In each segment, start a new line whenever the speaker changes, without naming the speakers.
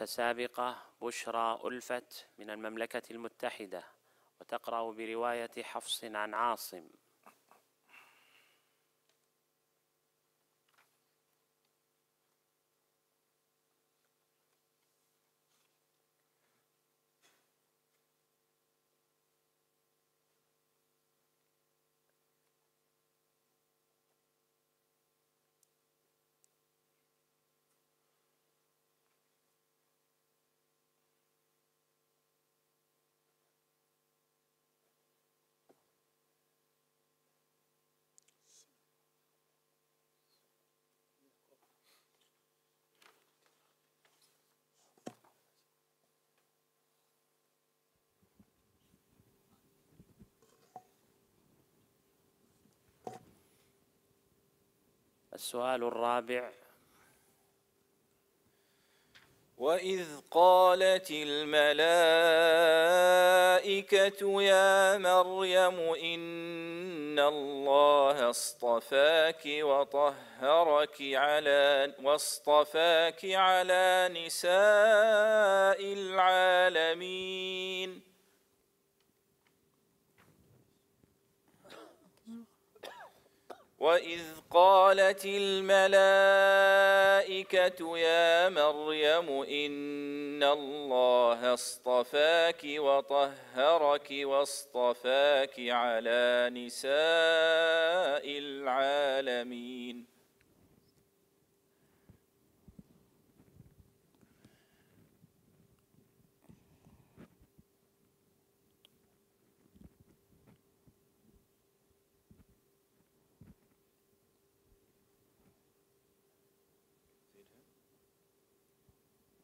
متسابقة بشرى ألفت من المملكة المتحدة وتقرأ برواية حفص عن عاصم السؤال الرابع وإذ قالت الملائكة يا مريم إن الله اصطفاك وطهرك على واصطفاك على نساء العالمين وَإِذْ قَالَتِ الْمَلَائِكَةُ يَا مَرْيَمُ إِنَّ اللَّهَ اصْطَفَاكِ وَطَهَّرَكِ وَاصْطَفَاكِ عَلَى نِسَاءِ الْعَالَمِينَ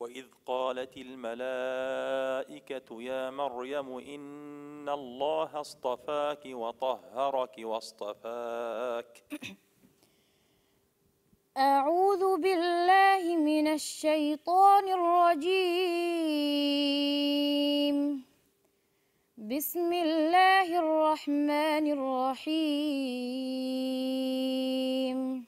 وإذ قالت الملائكة يا مريم إن الله اصطفاك وطهرك واصطفاك
أعوذ بالله من الشيطان الرجيم بسم الله الرحمن الرحيم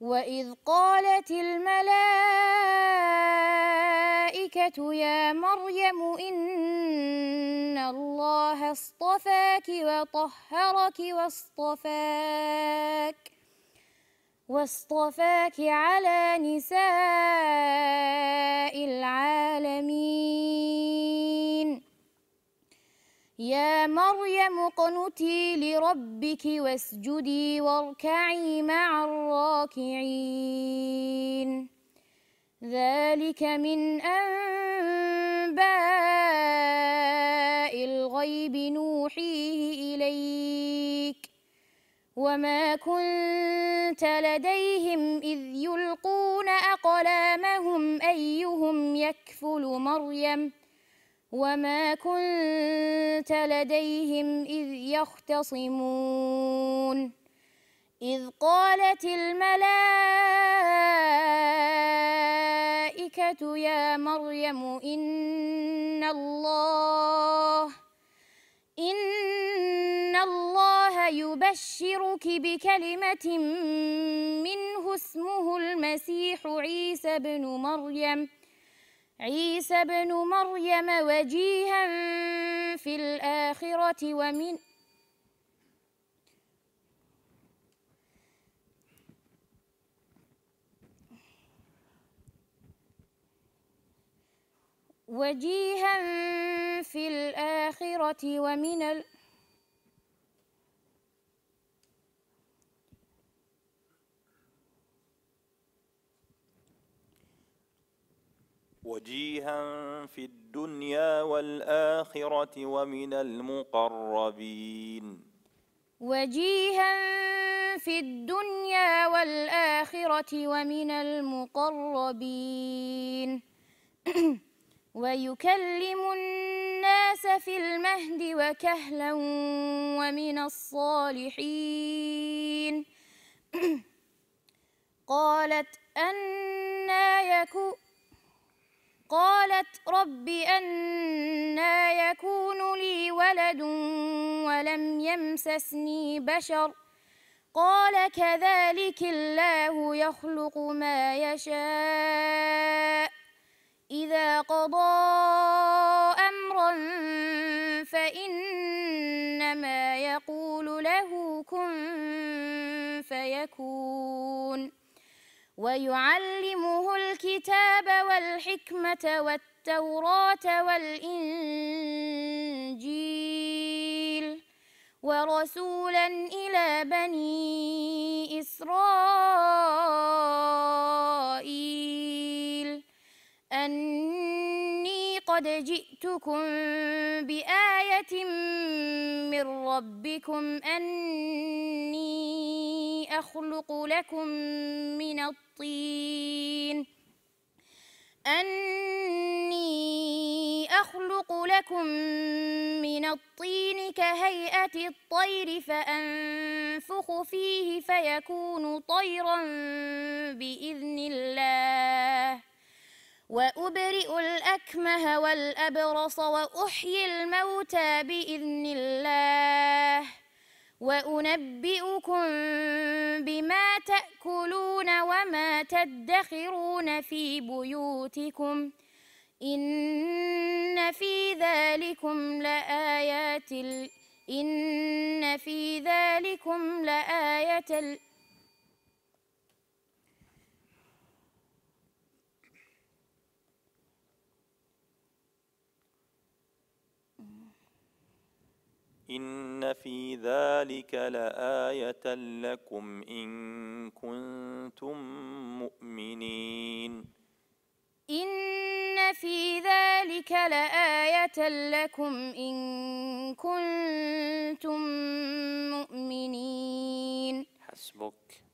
وإذ قالت الملائكة يا مريم إن الله اصطفاك وطهرك واصطفاك واصطفاك على نساء العالمين يا مريم اقنتي لربك واسجدي واركعي مع الراكعين ذلك من أنباء الغيب نوحيه إليك وما كنت لديهم إذ يلقون أقلامهم أيهم يكفل مريم ۖ وما كنت لديهم إذ يختصمون إذ قالت الملائكة يا مريم إن الله إن الله يبشرك بكلمة منه اسمه المسيح عيسى بن مريم عيسى ابن مريم وجيها في الآخرة ومن وجيها في الآخرة ومن الآخرة
وجيها في الدنيا والآخرة ومن المقربين
وجيها في الدنيا والآخرة ومن المقربين ويكلم الناس في المهد وكهلا ومن الصالحين قالت أنا يكون قالت رب أنا يكون لي ولد ولم يمسسني بشر قال كذلك الله يخلق ما يشاء إذا قضى أمرا فإنما يقول له كن فيكون ويعلمه الكتاب والحكمة والتوراة والإنجيل ورسولا إلى بني إسرائيل أني قد جئتكم بآية من ربكم أني أخلق لكم من الطين أني أخلق لكم من الطين كهيئة الطير فأنفخ فيه فيكون طيرا بإذن الله وأبرئ الأكمه والأبرص وأحيي الموتى بإذن الله وأنبئكم بما تأكلون وما تدخرون في بيوتكم إن في ذلكم لآيات إن في ذلكم لآية
ان في ذلك لايه لكم ان
كنتم مؤمنين ان في ذلك لايه لكم ان كنتم مؤمنين حسبك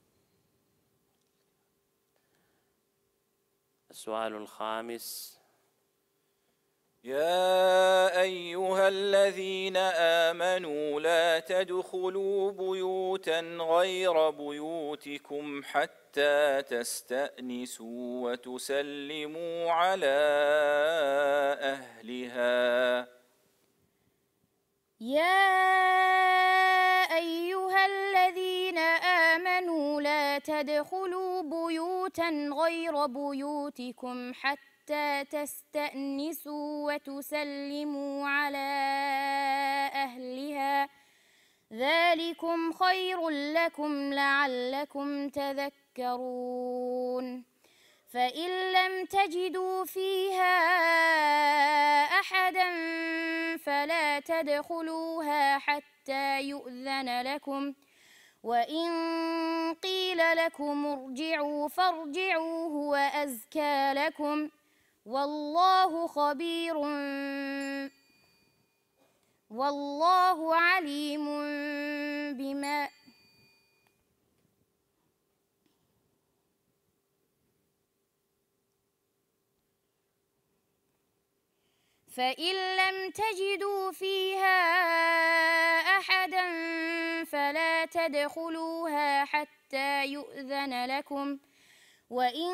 السؤال الخامس يا ايها الذين امنوا لا تدخلوا بيوتا غير بيوتكم حتى تستانسوا وتسلموا على اهلها
يا ايها الذين امنوا لا تدخلوا بيوتا غير بيوتكم حتى حتى تستأنسوا وتسلموا على أهلها ذلكم خير لكم لعلكم تذكرون فإن لم تجدوا فيها أحدا فلا تدخلوها حتى يؤذن لكم وإن قيل لكم ارجعوا فارجعوا هو أزكى لكم ۖ والله خبير والله عليم بما فإن لم تجدوا فيها أحدا فلا تدخلوها حتى يؤذن لكم وإن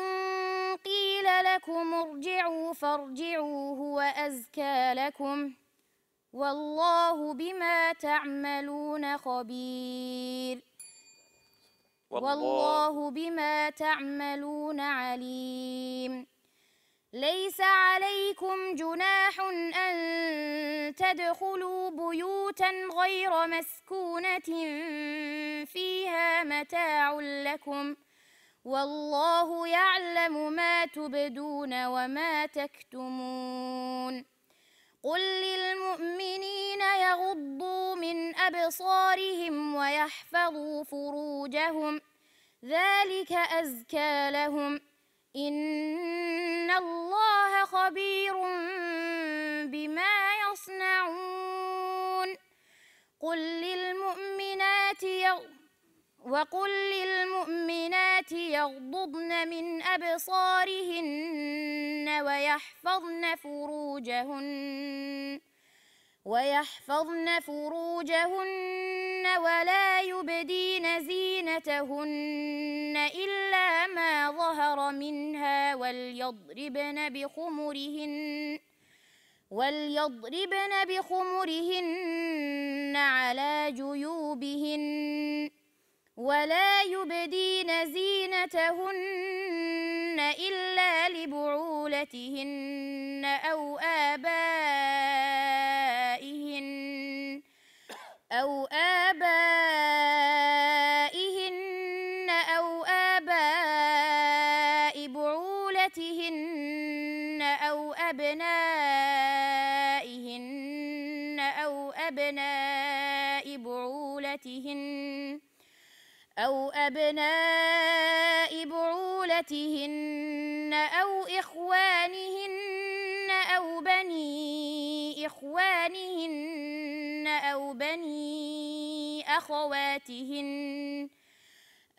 لكم ارجعوا فارجعوا هو أزكى لكم والله بما تعملون خبير
والله
بما تعملون عليم ليس عليكم جناح أن تدخلوا بيوتا غير مسكونة فيها متاع لكم ۖ والله يعلم ما تبدون وما تكتمون قل للمؤمنين يغضوا من أبصارهم ويحفظوا فروجهم ذلك أزكى لهم إن الله خبير بما يصنعون قل للمؤمنين وقل للمؤمنات يغضضن من أبصارهن ويحفظن فروجهن ويحفظن فروجهن ولا يبدين زينتهن إلا ما ظهر منها وليضربن بخمرهن وليضربن بخمرهن على جيوبهن ولا يبدين زينتهن إلا لبعولتهن أو آبائهن أو آبائهن أو آباء بعولتهن أو أبنائهن أو أبناء بعولتهن أو أبناء بعولتهن أو إخوانهن أو بني إخوانهن أو بني أخواتهن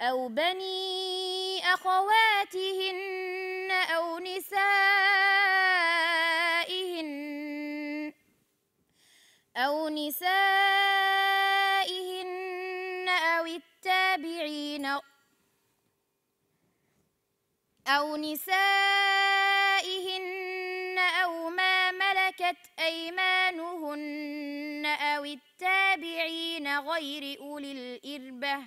أو بني أخواتهن أو نسائهن أو نسائهن أو ما ملكت أيمانهن أو التابعين غير أولي الإربة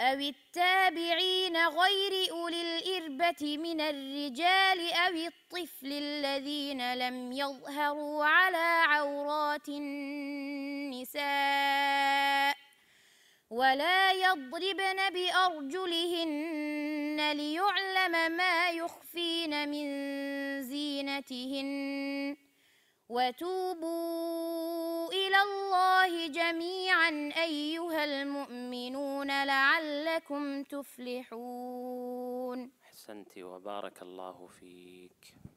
أو التابعين غير أولي الإربة من الرجال أو الطفل الذين لم يظهروا على عورات النساء ولا يضربن بأرجلهن ليعلم ما يخفين من زينتهن وتوبوا إلى الله جميعا أيها المؤمنون لعلكم تفلحون
أحسنت وبارك الله فيك